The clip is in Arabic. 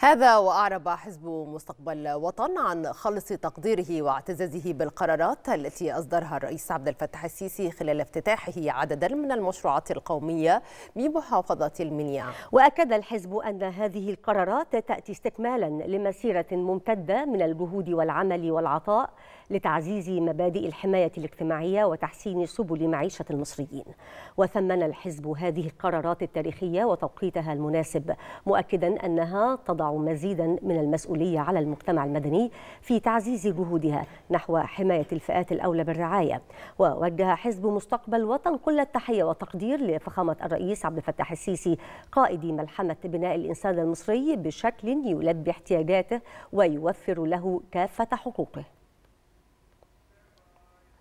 هذا وأعرب حزب مستقبل وطن عن خلص تقديره واعتزازه بالقرارات التي أصدرها الرئيس عبد الفتاح السيسي خلال افتتاحه عددا من المشروعات القومية بمحافظة المنيا وأكد الحزب أن هذه القرارات تأتي استكمالا لمسيرة ممتدة من الجهود والعمل والعطاء لتعزيز مبادئ الحماية الاجتماعية وتحسين سبل معيشة المصريين وثمن الحزب هذه القرارات التاريخية وتوقيتها المناسب مؤكدا أنها تضع مزيدا من المسؤولية على المجتمع المدني في تعزيز جهودها نحو حماية الفئات الأولى بالرعاية ووجه حزب مستقبل وطن كل التحية والتقدير لفخامة الرئيس عبد الفتاح السيسي قائد ملحمة بناء الإنسان المصري بشكل يلبي احتياجاته ويوفر له كافة حقوقه